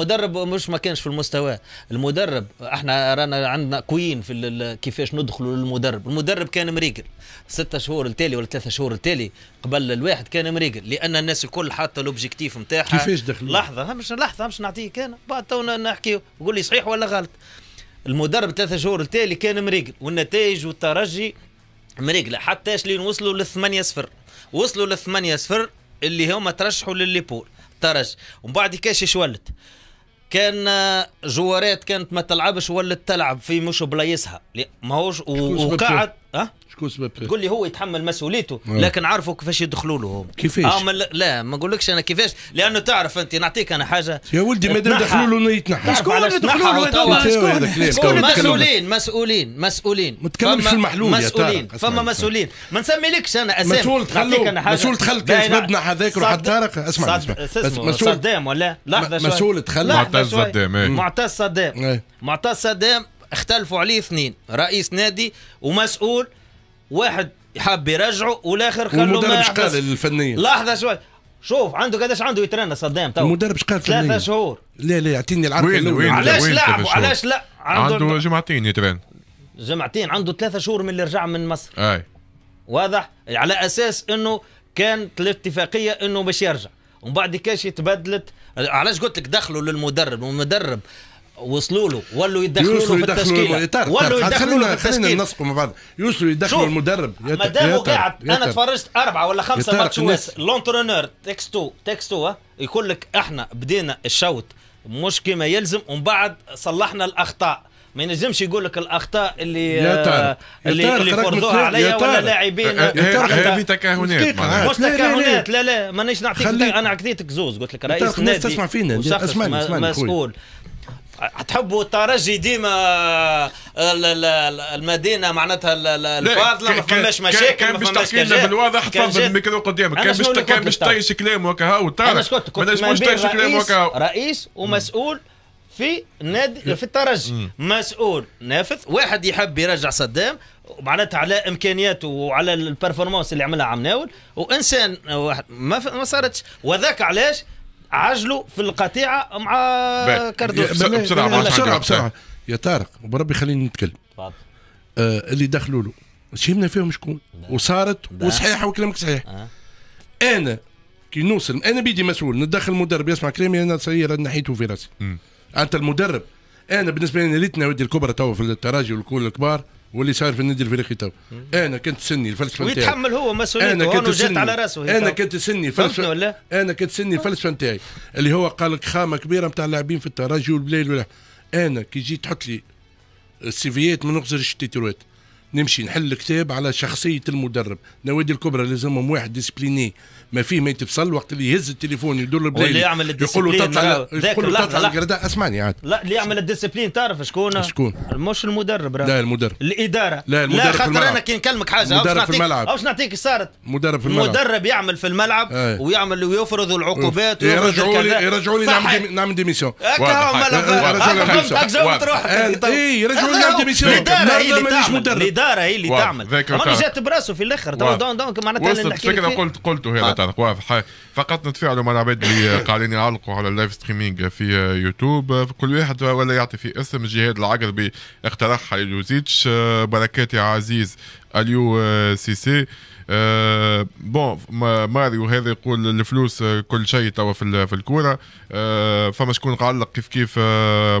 المدرب مش ما كانش في المستوى المدرب احنا رانا عندنا قويين في كيفاش ندخلوا للمدرب المدرب كان مريقل ستة شهور التالي ولا ثلاثة شهور التالي قبل الواحد كان مريقل لان الناس الكل حاطه الاوبجيكتيف نتاعها كيفاش دخلوا لحظه مش لحظه مش نعطيك انا بعد تو نحكي قول لي صحيح ولا غلط المدرب ثلاثة شهور التالي كان مريقل والنتائج والترجي مريقله حتى لين وصلوا للثمانية صفر وصلوا للثمانية صفر اللي هما ترشحوا للليبول ترج ومن بعد كاش شولت كان جوارات كانت ما تلعبش ولا تلعب في مش بلايصها ما هوش وقعد اه شكون سبب تقول لي هو يتحمل مسؤوليته أه؟ لكن عارفه كيفاش يدخلوا له هم كيفاش آه لا ما نقولكش انا كيفاش لانه تعرف انت نعطيك انا حاجه يا ولدي ما دام دخلوا له يتنحى شكون اللي دخلوا له شكون مسؤولين مسؤولين مسؤولين ما تكلمش في المحلول مسؤولين فما مسؤولين ما نسميلكش انا اسامي مسؤول تخلو مسؤول تخلو كان سببنا هذاك روح طارق اسمع مسؤول صدام ولا لحظه مسؤول تخلو إيه. معتز صدام إيه. معتز صدام معتز صدام اختلفوا عليه اثنين رئيس نادي ومسؤول واحد حاب يرجعه والاخر خلوه المدرب ايش قال الفنيا لحظه شوي شوف عنده قداش عنده يترنى صدام تو المدرب قال ثلاثة شهور لا لا اعطيني العرض وين وين علاش لعبوا علاش لا عنده, عنده جمعتين يترنى جمعتين عنده ثلاثة شهور من اللي رجع من مصر اي واضح على اساس انه كانت الاتفاقيه انه باش يرجع ومن بعد كاش تبدلت علاش قلت لك دخلوا للمدرب والمدرب وصلوا له ولوا يدخلوا له في التشكيله ولوا يدخلوا له في التشكيله مع بعض يوصلوا يدخلوا المدرب ما داموا قاعد انا تفرجت اربعه ولا خمسه ماتشات لونترونور تكستو تكستو يقول لك احنا بدينا الشوط مش كما يلزم ومن بعد صلحنا الاخطاء ما ينجمش يقول لك الاخطاء اللي يا آه، اللي اللي فرضوها عليا ولا لاعبين في تكهنات مش تكهنات لا لا مانيش نعطيك انا عطيتك زوز قلت لك رئيس النادي تسمع فينا اسمعني مسؤول تحبوا الترجي ديما آه، المدينه معناتها الفاضله ما فماش مشاكل كان باش تحكي لنا بالواضح تفضل الميكرو قدامك كان باش كان باش تعيش كلام وكا هو تعرف انا سكت كنت ما تعيش كلام وكا رئيس ومسؤول في نادي في الترجي مسؤول نافذ واحد يحب يرجع صدام معناتها على امكانياته وعلى البرفورمانس اللي عملها عم ناول وانسان واحد ما صارتش وذاك علاش عجلوا في القطيعه مع كاردوس بسرعه بسرعه بسرعه, يا طارق بربي خليني نتكلم آه اللي دخلوا له شهمنا فيهم شكون وصارت وصحيحه وكلامك صحيح آه. انا كي نوصل انا بيدي مسؤول ندخل المدرب يسمع كلامي انا صغير نحيته في راسي انت المدرب انا بالنسبه لي ليتنا ودي الكبرى توا في التراجي والكل الكبار واللي صاير في النادي الفريقي تو انا كنت سني الفلسفه نتاعي ويتحمل هو مسؤوليته انا على راسه انا كنت سني الفلسفه ولا؟ انا كنت سني الفلسفه نتاعي اللي هو قال لك خامه كبيره نتاع اللاعبين في الترجي والبلاد انا كي جيت تحط لي السيفيات ما نخزرش التيتروات نمشي نحل الكتاب على شخصيه المدرب النوادي الكبرى لازمهم واحد ديسبليني ما فيه ما يتفصل وقت اللي يهز التليفون يدور البلاي واللي يعمل الديسبلين يقول تطلع يقول اسمعني عاد لا اللي يعمل الديسبلين تعرف شكون شكون مش المدرب راه لا المدرب الاداره لا المدرب لا خاطر انا كي نكلمك حاجه مدرب في الملعب اوش نعطيك صارت مدرب في الملعب المدرب يعمل في الملعب ايه. ويعمل ويفرض العقوبات يرجعوا لي يرجعوا لي نعمل دي نعمل ديميسيون يرجعوا لي نعمل ديميسيون اي يرجعوا نعمل ديميسيون مانيش مدرب الاداره هي اللي تعمل ما جات براسه في الاخر دونك دون معناتها وصلت الفكره قلت قلت هذا آه. تعرف واضح فقط نتفاعلوا مع العباد اللي قاعدين يعلقوا على اللايف ستريمينغ في يوتيوب كل واحد ولا يعطي في اسم جهاد العقربي اقترحها للوزيتش آه، بركات يا عزيز اليو آه، سيسي سي بون ماريو هذا يقول الفلوس كل شيء توا في الكوره فما شكون علق كيف كيف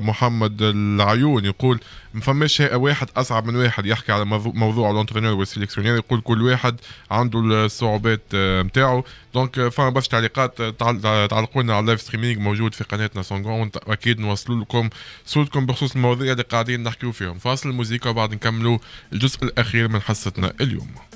محمد العيون يقول ما فماش واحد اصعب من واحد يحكي على موضوع الانترينور والسيليكسيونير يقول كل واحد عنده الصعوبات نتاعو آه، دونك آه، فما برشا تعليقات آه، تعلقوا لنا على اللايف ستريمينغ موجود في قناتنا سونغون اكيد نوصلوا لكم صوتكم بخصوص المواضيع اللي قاعدين نحكيو فيهم فاصل الموسيقى وبعد نكملوا الجزء الاخير من حصتنا اليوم